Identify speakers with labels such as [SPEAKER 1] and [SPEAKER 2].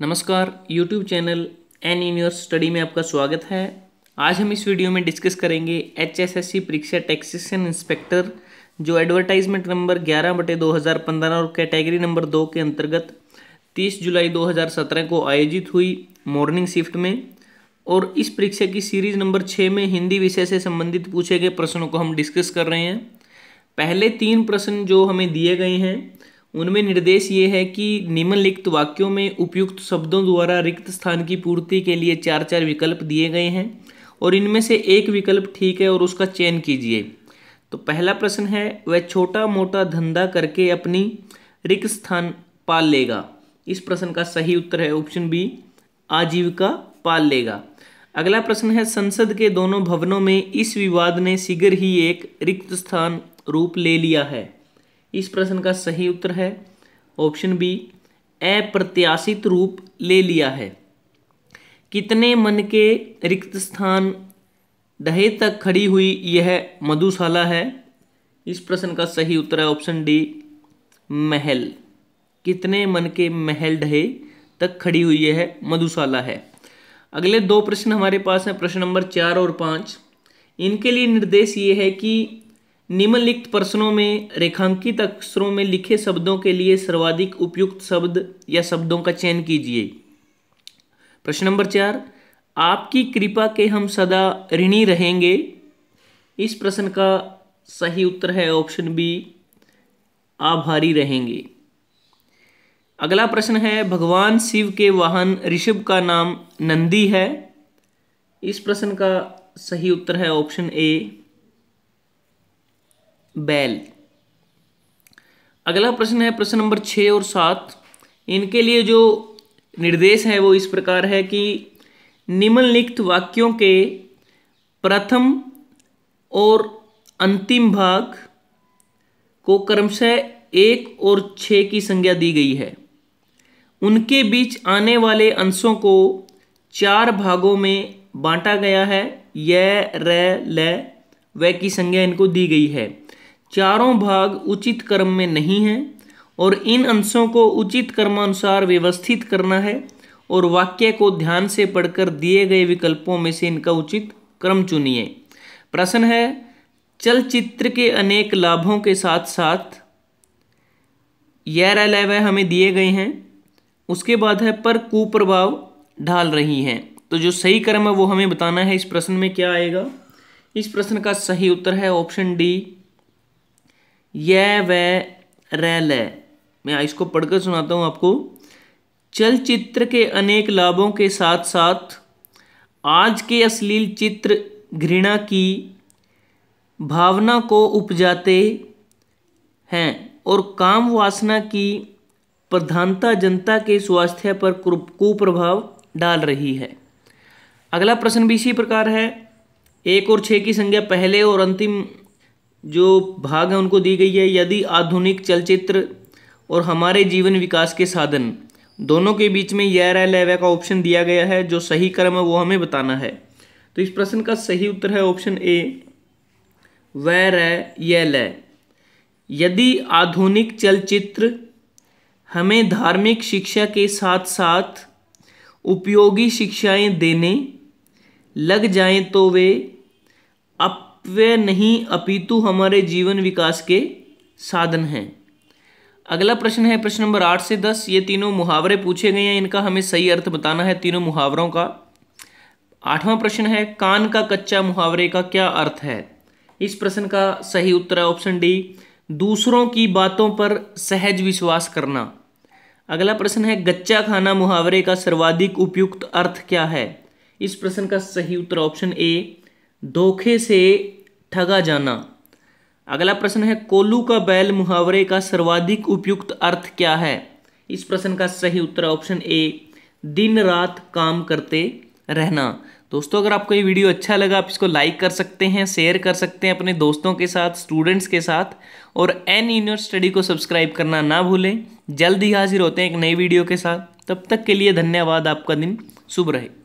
[SPEAKER 1] नमस्कार YouTube channel N in your study में आपका स्वागत है आज हम इस वीडियो में डिस्कस करेंगे एच एस एस सी परीक्षा टैक्सेशन इंस्पेक्टर जो एडवर्टाइजमेंट नंबर ग्यारह बटे दो हज़ार पंद्रह और कैटेगरी नंबर दो के अंतर्गत तीस जुलाई दो हज़ार सत्रह को आयोजित हुई मॉर्निंग शिफ्ट में और इस परीक्षा की सीरीज नंबर छः में हिंदी विषय से संबंधित पूछे गए प्रश्नों को हम डिस्कस कर रहे हैं पहले तीन प्रश्न जो हमें दिए गए हैं उनमें निर्देश ये है कि निम्नलिखित वाक्यों में उपयुक्त शब्दों द्वारा रिक्त स्थान की पूर्ति के लिए चार चार विकल्प दिए गए हैं और इनमें से एक विकल्प ठीक है और उसका चयन कीजिए तो पहला प्रश्न है वह छोटा मोटा धंधा करके अपनी रिक्त स्थान पाल लेगा इस प्रश्न का सही उत्तर है ऑप्शन बी आजीविका पाल लेगा अगला प्रश्न है संसद के दोनों भवनों में इस विवाद ने शीघ्र ही एक रिक्त स्थान रूप ले लिया है इस प्रश्न का सही उत्तर है ऑप्शन बी अप्रत्याशित रूप ले लिया है कितने मन के रिक्त स्थान दहे तक खड़ी हुई यह मधुशाला है इस प्रश्न का सही उत्तर है ऑप्शन डी महल कितने मन के महल ढहे तक खड़ी हुई यह मधुशाला है अगले दो प्रश्न हमारे पास हैं प्रश्न नंबर चार और पाँच इनके लिए निर्देश ये है कि निम्नलिखित प्रश्नों में रेखांकित अक्षरों में लिखे शब्दों के लिए सर्वाधिक उपयुक्त शब्द या शब्दों का चयन कीजिए प्रश्न नंबर चार आपकी कृपा के हम सदा ऋणी रहेंगे इस प्रश्न का सही उत्तर है ऑप्शन बी आभारी रहेंगे अगला प्रश्न है भगवान शिव के वाहन ऋषभ का नाम नंदी है इस प्रश्न का सही उत्तर है ऑप्शन ए बैल अगला प्रश्न है प्रश्न नंबर छः और सात इनके लिए जो निर्देश है वो इस प्रकार है कि निम्नलिखित वाक्यों के प्रथम और अंतिम भाग को क्रमशः एक और छः की संज्ञा दी गई है उनके बीच आने वाले अंशों को चार भागों में बांटा गया है य र ल व की संज्ञा इनको दी गई है चारों भाग उचित कर्म में नहीं हैं और इन अंशों को उचित कर्मानुसार व्यवस्थित करना है और वाक्य को ध्यान से पढ़कर दिए गए विकल्पों में से इनका उचित क्रम चुनिए प्रश्न है चलचित्र के अनेक लाभों के साथ साथ यह वह हमें दिए गए हैं उसके बाद है पर कुप्रभाव ढाल रही हैं तो जो सही क्रम है वो हमें बताना है इस प्रश्न में क्या आएगा इस प्रश्न का सही उत्तर है ऑप्शन डी ये वह रैल है मैं इसको पढ़कर सुनाता हूँ आपको चलचित्र के अनेक लाभों के साथ साथ आज के अश्लील चित्र घृणा की भावना को उपजाते हैं और काम वासना की प्रधानता जनता के स्वास्थ्य पर कुप्रभाव डाल रही है अगला प्रश्न भी इसी प्रकार है एक और छः की संज्ञा पहले और अंतिम जो भाग हैं उनको दी गई है यदि आधुनिक चलचित्र और हमारे जीवन विकास के साधन दोनों के बीच में यह रह लेवे का ऑप्शन दिया गया है जो सही क्रम है वो हमें बताना है तो इस प्रश्न का सही उत्तर है ऑप्शन ए वह रह यह यदि आधुनिक चलचित्र हमें धार्मिक शिक्षा के साथ साथ उपयोगी शिक्षाएं देने लग जाएं तो वे अप वे नहीं अपितु हमारे जीवन विकास के साधन हैं अगला प्रश्न है प्रश्न नंबर आठ से दस ये तीनों मुहावरे पूछे गए हैं इनका हमें सही अर्थ बताना है तीनों मुहावरों का आठवां प्रश्न है कान का कच्चा मुहावरे का क्या अर्थ है इस प्रश्न का सही उत्तर है ऑप्शन डी दूसरों की बातों पर सहज विश्वास करना अगला प्रश्न है गच्चा खाना मुहावरे का सर्वाधिक उपयुक्त अर्थ क्या है इस प्रश्न का सही उत्तर ऑप्शन ए धोखे से ठगा जाना अगला प्रश्न है कोलू का बैल मुहावरे का सर्वाधिक उपयुक्त अर्थ क्या है इस प्रश्न का सही उत्तर ऑप्शन ए दिन रात काम करते रहना दोस्तों अगर आपको ये वीडियो अच्छा लगा आप इसको लाइक कर सकते हैं शेयर कर सकते हैं अपने दोस्तों के साथ स्टूडेंट्स के साथ और एन यूनिवर्स स्टडी को सब्सक्राइब करना ना भूलें जल्द ही हाजिर होते हैं एक नई वीडियो के साथ तब तक के लिए धन्यवाद आपका दिन शुभ रहे